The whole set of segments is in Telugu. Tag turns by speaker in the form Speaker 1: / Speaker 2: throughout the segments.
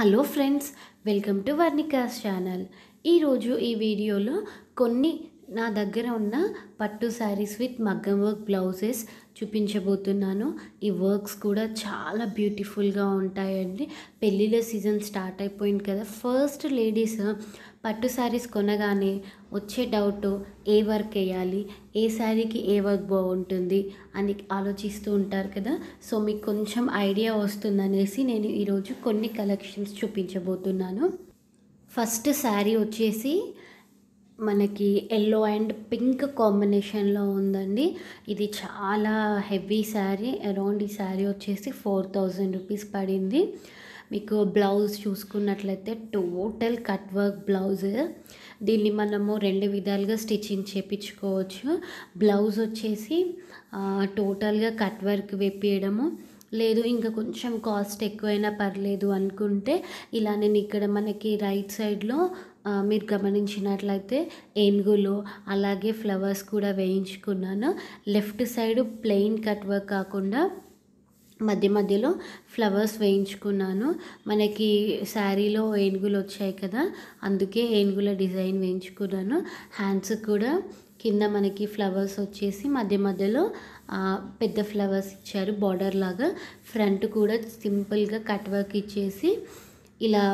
Speaker 1: hello friends welcome to Varnika's channel ఈరోజు ఈ వీడియోలో కొన్ని నా దగ్గర ఉన్న పట్టు శారీస్ విత్ మగ్గం వర్క్ బ్లౌజెస్ చూపించబోతున్నాను ఈ వర్క్స్ కూడా చాలా బ్యూటిఫుల్గా ఉంటాయండి పెళ్ళిళ్ళ సీజన్ స్టార్ట్ అయిపోయింది కదా ఫస్ట్ లేడీస్ పట్టు శారీస్ కొనగానే వచ్చే డౌట్ ఏ వర్క్ వేయాలి ఏ శారీకి ఏ వర్క్ బాగుంటుంది అని ఆలోచిస్తూ ఉంటారు కదా సో మీకు కొంచెం ఐడియా వస్తుందనేసి నేను ఈరోజు కొన్ని కలెక్షన్స్ చూపించబోతున్నాను ఫస్ట్ శారీ వచ్చేసి మనకి ఎల్లో అండ్ పింక్ కాంబినేషన్లో ఉందండి ఇది చాలా హెవీ శారీ అరౌండ్ ఈ శారీ వచ్చేసి ఫోర్ థౌజండ్ రూపీస్ పడింది మీకు బ్లౌజ్ చూసుకున్నట్లయితే టోటల్ కట్ వర్క్ బ్లౌజ్ దీన్ని మనము రెండు విధాలుగా స్టిచ్చింగ్ చేపించుకోవచ్చు బ్లౌజ్ వచ్చేసి టోటల్గా కట్ వర్క్ వేపించడము లేదు ఇంకా కొంచెం కాస్ట్ ఎక్కువైనా పర్లేదు అనుకుంటే ఇలా నేను ఇక్కడ మనకి రైట్ సైడ్లో మీరు గమనించినట్లయితే ఏనుగులు అలాగే ఫ్లవర్స్ కూడా వేయించుకున్నాను left side plain cut work కాకుండా మధ్య మధ్యలో ఫ్లవర్స్ వేయించుకున్నాను మనకి శారీలో ఏనుగులు వచ్చాయి కదా అందుకే ఏనుగుల డిజైన్ వేయించుకున్నాను హ్యాండ్స్ కూడా కింద మనకి ఫ్లవర్స్ వచ్చేసి మధ్య మధ్యలో పెద్ద ఫ్లవర్స్ ఇచ్చారు బార్డర్ లాగా ఫ్రంట్ కూడా సింపుల్గా కట్ వర్క్ ఇచ్చేసి ఇలా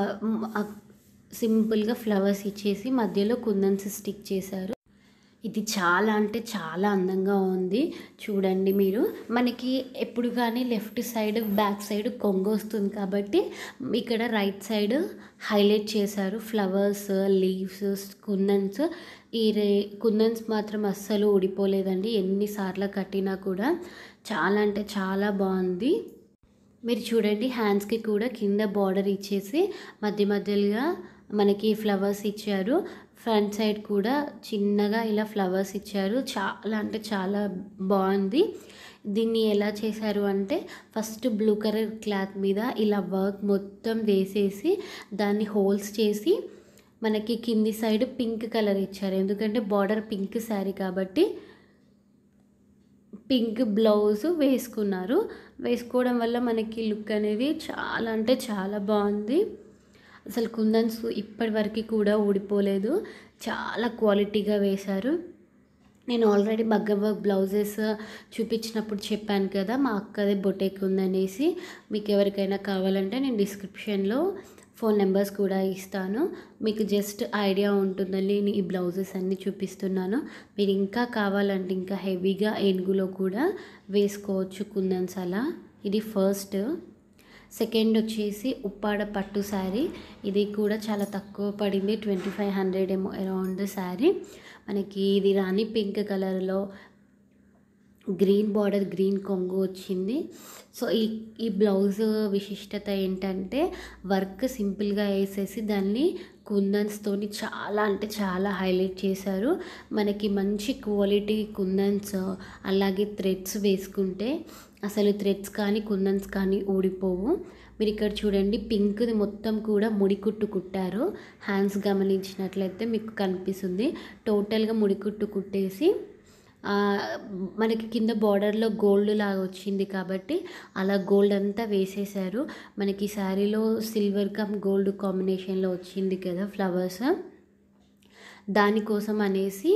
Speaker 1: సింపుల్గా ఫ్లవర్స్ ఇచ్చేసి మధ్యలో కుందన్స్ స్టిక్ చేశారు ఇది చాలా అంటే చాలా అందంగా ఉంది చూడండి మీరు మనకి ఎప్పుడు కానీ లెఫ్ట్ సైడ్ బ్యాక్ సైడ్ కొంగు వస్తుంది కాబట్టి ఇక్కడ రైట్ సైడ్ హైలైట్ చేశారు ఫ్లవర్స్ లీవ్స్ కుందన్స్ ఈ రే కుందన్స్ మాత్రం అస్సలు ఊడిపోలేదండి ఎన్నిసార్లు కట్టినా కూడా చాలా అంటే చాలా బాగుంది మీరు చూడండి హ్యాండ్స్కి కూడా కింద బార్డర్ ఇచ్చేసి మధ్య మధ్యలుగా మనకి ఫ్లవర్స్ ఇచ్చారు ఫ్రంట్ సైడ్ కూడా చిన్నగా ఇలా ఫ్లవర్స్ ఇచ్చారు చాలా అంటే చాలా బాగుంది దీన్ని ఎలా చేశారు అంటే ఫస్ట్ బ్లూ కలర్ క్లాత్ మీద ఇలా వర్క్ మొత్తం వేసేసి దాన్ని హోల్స్ చేసి మనకి కింది సైడ్ పింక్ కలర్ ఇచ్చారు ఎందుకంటే బార్డర్ పింక్ శారీ కాబట్టి పింక్ బ్లౌజ్ వేసుకున్నారు వేసుకోవడం వల్ల మనకి లుక్ అనేది చాలా అంటే చాలా బాగుంది అసలు కుందన్స్ ఇప్పటివరకు కూడా ఊడిపోలేదు చాలా క్వాలిటీగా వేశారు నేను ఆల్రెడీ మగ్గం బ్లౌజెస్ చూపించినప్పుడు చెప్పాను కదా మా అక్కదే బొటేక్ ఉందనేసి మీకు ఎవరికైనా కావాలంటే నేను డిస్క్రిప్షన్లో ఫోన్ నెంబర్స్ కూడా ఇస్తాను మీకు జస్ట్ ఐడియా ఉంటుందని ఈ బ్లౌజెస్ అన్నీ చూపిస్తున్నాను మీరు ఇంకా కావాలంటే ఇంకా హెవీగా ఏనుగులో కూడా వేసుకోవచ్చు కుందన్స్ అలా ఇది ఫస్ట్ సెకండ్ వచ్చేసి ఉప్పాడ పట్టు శారీ ఇది కూడా చాలా తక్కువ పడింది ట్వంటీ ఫైవ్ హండ్రెడ్ ఏమో అరౌండ్ శారీ మనకి ఇది రాణి పింక్ కలర్లో గ్రీన్ బార్డర్ గ్రీన్ కొంగు వచ్చింది సో ఈ ఈ బ్లౌజ్ విశిష్టత ఏంటంటే వర్క్ సింపుల్గా వేసేసి దాన్ని కుందన్స్తోని చాలా అంటే చాలా హైలైట్ చేశారు మనకి మంచి క్వాలిటీ కుందన్స్ అలాగే థ్రెడ్స్ వేసుకుంటే అసలు థ్రెడ్స్ కానీ కుందన్స్ కానీ ఊడిపోవు మీరు ఇక్కడ చూడండి పింక్ది మొత్తం కూడా ముడికుట్టు కుట్టారు హ్యాండ్స్ గమనించినట్లయితే మీకు కనిపిస్తుంది టోటల్గా ముడికుట్టు కుట్టేసి మనకి కింద బార్డర్లో గోల్డ్ లాగా వచ్చింది కాబట్టి అలా గోల్డ్ అంతా వేసేసారు మనకి శారీలో సిల్వర్ కమ్ గోల్డ్ కాంబినేషన్లో వచ్చింది కదా ఫ్లవర్స్ దానికోసం అనేసి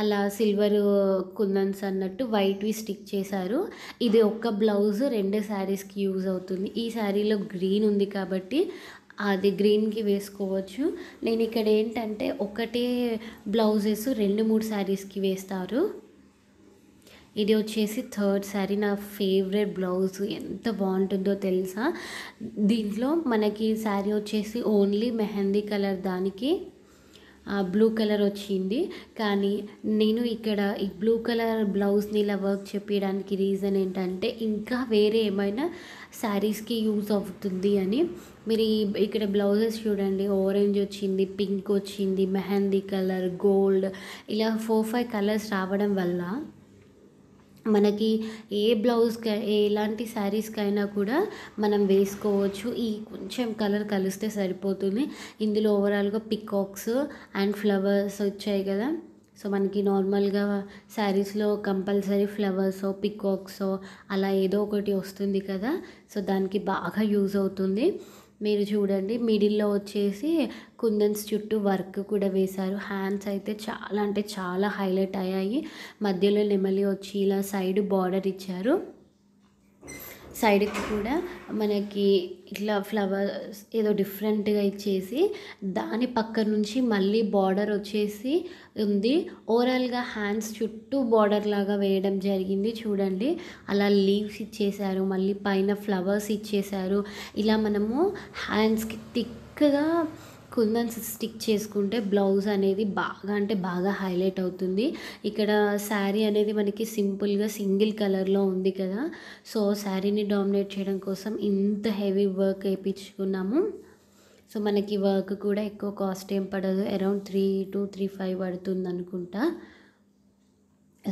Speaker 1: అలా సిల్వర్ కుందన్స్ అన్నట్టు వైట్వి స్టిక్ చేశారు ఇది ఒక్క బ్లౌజ్ రెండు శారీస్కి యూజ్ అవుతుంది ఈ శారీలో గ్రీన్ ఉంది కాబట్టి అది గ్రీన్కి వేసుకోవచ్చు నేను ఇక్కడ ఏంటంటే ఒకటే బ్లౌజెస్ రెండు మూడు శారీస్కి వేస్తారు ఇది వచ్చేసి థర్డ్ శారీ నా ఫేవరెట్ బ్లౌజ్ ఎంత బాగుంటుందో తెలుసా దీంట్లో మనకి శారీ వచ్చేసి ఓన్లీ మెహందీ కలర్ దానికి బ్లూ కలర్ వచ్చింది కానీ నేను ఇక్కడ ఈ బ్లూ కలర్ బ్లౌజ్ని ఇలా వర్క్ చెప్పడానికి రీజన్ ఏంటంటే ఇంకా వేరే ఏమైనా శారీస్కి యూజ్ అవుతుంది అని మీరు ఇక్కడ బ్లౌజెస్ చూడండి ఆరెంజ్ వచ్చింది పింక్ వచ్చింది మెహందీ కలర్ గోల్డ్ ఇలా ఫోర్ ఫైవ్ కలర్స్ రావడం వల్ల మనకి ఏ బ్లౌజ్కి ఎలాంటి శారీస్కైనా కూడా మనం వేసుకోవచ్చు ఈ కొంచెం కలర్ కలిస్తే సరిపోతుంది ఇందులో ఓవరాల్గా పికాక్స్ అండ్ ఫ్లవర్స్ వచ్చాయి కదా సో మనకి నార్మల్గా శారీస్లో కంపల్సరీ ఫ్లవర్సో పికాక్సో అలా ఏదో ఒకటి వస్తుంది కదా సో దానికి బాగా యూజ్ అవుతుంది మీరు చూడండి మిడిల్లో వచ్చేసి కుందన్స్ చుట్టూ వర్క్ కూడా వేశారు హ్యాండ్స్ అయితే చాలా అంటే చాలా హైలైట్ అయ్యాయి మధ్యలో నెమలి వచ్చి ఇలా సైడ్ బార్డర్ ఇచ్చారు సైడ్కి కూడా మనకి ఇట్లా ఫ్లవర్స్ ఏదో డిఫరెంట్గా ఇచ్చేసి దాని పక్క నుంచి మళ్ళీ బార్డర్ వచ్చేసి ఉంది ఓవరాల్గా హ్యాండ్స్ చుట్టూ బార్డర్ లాగా వేయడం జరిగింది చూడండి అలా లీవ్స్ ఇచ్చేసారు మళ్ళీ పైన ఫ్లవర్స్ ఇచ్చేసారు ఇలా మనము హ్యాండ్స్కి థిక్గా కుందన్స్ స్టిక్ చేసుకుంటే బ్లౌజ్ అనేది బాగా అంటే బాగా హైలైట్ అవుతుంది ఇక్కడ శారీ అనేది మనకి సింపుల్గా సింగిల్ కలర్లో ఉంది కదా సో శారీని డామినేట్ చేయడం కోసం ఇంత హెవీ వర్క్ వేయించుకున్నాము సో మనకి వర్క్ కూడా ఎక్కువ కాస్ట్ ఏం పడదు around three to three five పడుతుంది అనుకుంటా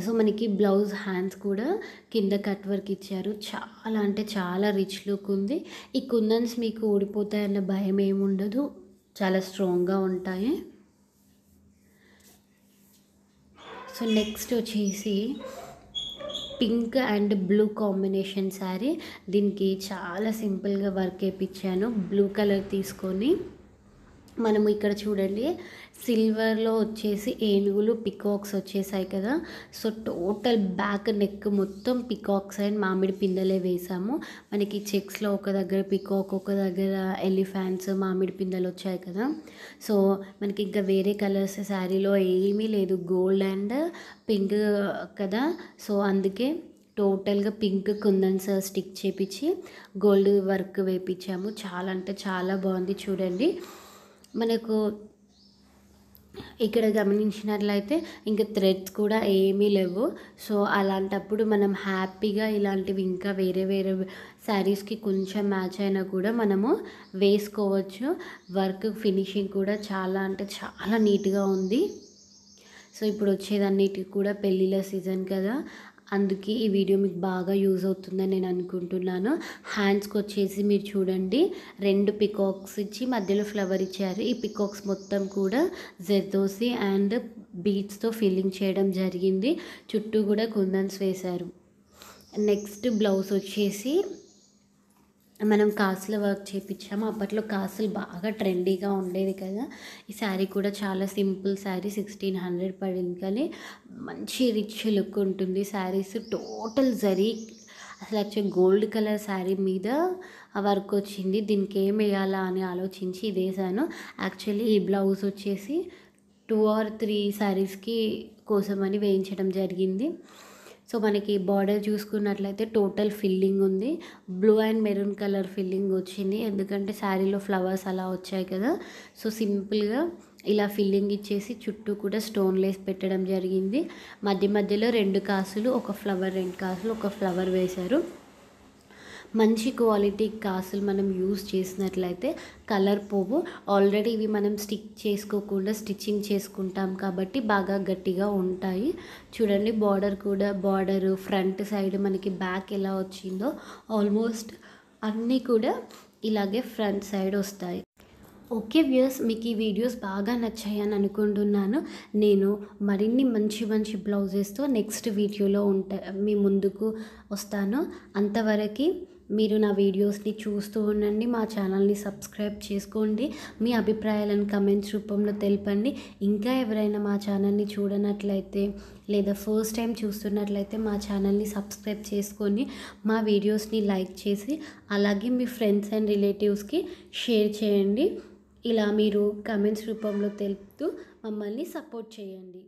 Speaker 1: సో మనకి బ్లౌజ్ హ్యాండ్స్ కూడా కింద కట్ వర్క్ ఇచ్చారు చాలా అంటే చాలా రిచ్ లుక్ ఉంది ఈ కుందన్స్ మీకు ఊడిపోతాయన్న భయం ఏముండదు చాలా స్ట్రాంగ్గా ఉంటాయి సో నెక్స్ట్ వచ్చేసి pink and blue combination sari దీనికి చాలా సింపుల్గా వర్క్ వేయించాను బ్లూ కలర్ తీసుకొని మనము ఇక్కడ చూడండి సిల్వర్లో వచ్చేసి ఏనుగులు పికాక్స్ వచ్చేసాయి కదా సో టోటల్ బ్యాక్ నెక్ మొత్తం పికాక్స్ అండ్ మామిడి పిందలే వేసాము మనకి చెక్స్లో ఒక దగ్గర పికాక్ ఒక దగ్గర ఎలిఫాంట్స్ మామిడి పిందలు వచ్చాయి కదా సో మనకి ఇంకా వేరే కలర్స్ శారీలో ఏమీ లేదు గోల్డ్ అండ్ పింక్ కదా సో అందుకే టోటల్గా పింక్ కుందన్స్ స్టిక్ చేపించి గోల్డ్ వర్క్ వేపించాము చాలా అంటే చాలా బాగుంది చూడండి మనకు ఇక్కడ గమనించినట్లయితే ఇంకా థ్రెడ్స్ కూడా ఏమీ లేవు సో అలాంటప్పుడు మనం హ్యాపీగా ఇలాంటివి ఇంకా వేరే వేరే శారీస్కి కొంచెం మ్యాచ్ అయినా కూడా మనము వేసుకోవచ్చు వర్క్ ఫినిషింగ్ కూడా చాలా అంటే చాలా నీట్గా ఉంది సో ఇప్పుడు వచ్చేదన్నిటికి కూడా పెళ్ళిళ్ళ సీజన్ కదా అందుకే ఈ వీడియో మీకు బాగా యూజ్ అవుతుందని నేను అనుకుంటున్నాను హ్యాండ్స్కి వచ్చేసి మీరు చూడండి రెండు పికాక్స్ ఇచ్చి మధ్యలో ఫ్లవర్ ఇచ్చారు ఈ పికాక్స్ మొత్తం కూడా జెర్దోసి అండ్ బీట్స్తో ఫిల్లింగ్ చేయడం జరిగింది చుట్టూ కూడా కుందన్స్ వేశారు నెక్స్ట్ బ్లౌజ్ వచ్చేసి మనం కాసుల వర్క్ చేయించాము అప్పట్లో కాసులు బాగా ట్రెండీగా ఉండేది కదా ఈ శారీ కూడా చాలా సింపుల్ శారీ సిక్స్టీన్ హండ్రెడ్ పడింది కానీ మంచి రిచ్ లుక్ ఉంటుంది శారీస్ టోటల్ జరీ అసలు వచ్చే గోల్డ్ కలర్ శారీ మీద ఆ వర్క్ వచ్చింది దీనికి ఏం వేయాలా అని ఆలోచించి ఇది వేసాను యాక్చువల్లీ ఈ బ్లౌజ్ వచ్చేసి టూ ఆర్ త్రీ శారీస్కి కోసమని వేయించడం జరిగింది సో మనకి బార్డర్ చూసుకున్నట్లయితే టోటల్ ఫిల్లింగ్ ఉంది blue and maroon colour filling వచ్చింది ఎందుకంటే శారీలో ఫ్లవర్స్ అలా వచ్చాయి కదా సో సింపుల్గా ఇలా ఫిల్లింగ్ ఇచ్చేసి చుట్టూ కూడా స్టోన్ లేస్ పెట్టడం జరిగింది మధ్య మధ్యలో రెండు కాసులు ఒక ఫ్లవర్ రెండు కాసులు ఒక ఫ్లవర్ వేశారు మంచి క్వాలిటీ కాసులు మనం యూజ్ చేసినట్లయితే కలర్ పోవు ఆల్రెడీ ఇవి మనం స్టిక్ చేసుకోకుండా స్టిచ్చింగ్ చేసుకుంటాం కాబట్టి బాగా గట్టిగా ఉంటాయి చూడండి బార్డర్ కూడా బార్డర్ ఫ్రంట్ సైడ్ మనకి బ్యాక్ ఎలా వచ్చిందో ఆల్మోస్ట్ అన్నీ కూడా ఇలాగే ఫ్రంట్ సైడ్ వస్తాయి ఓకే వ్యూస్ మీకు ఈ వీడియోస్ బాగా నచ్చాయని అనుకుంటున్నాను నేను మరిన్ని మంచి మంచి బ్లౌజెస్తో నెక్స్ట్ వీడియోలో ఉంటా మీ ముందుకు వస్తాను అంతవరకు మీరు నా వీడియోస్ని చూస్తూ ఉండండి మా ఛానల్ని సబ్స్క్రైబ్ చేసుకోండి మీ అభిప్రాయాలను కమెంట్స్ రూపంలో తెలపండి ఇంకా ఎవరైనా మా ఛానల్ని చూడనట్లయితే లేదా ఫస్ట్ టైం చూస్తున్నట్లయితే మా ఛానల్ని సబ్స్క్రైబ్ చేసుకొని మా వీడియోస్ని లైక్ చేసి అలాగే మీ ఫ్రెండ్స్ అండ్ రిలేటివ్స్కి షేర్ చేయండి ఇలా మీరు కమెంట్స్ రూపంలో తెలుపుతూ మమ్మల్ని సపోర్ట్ చేయండి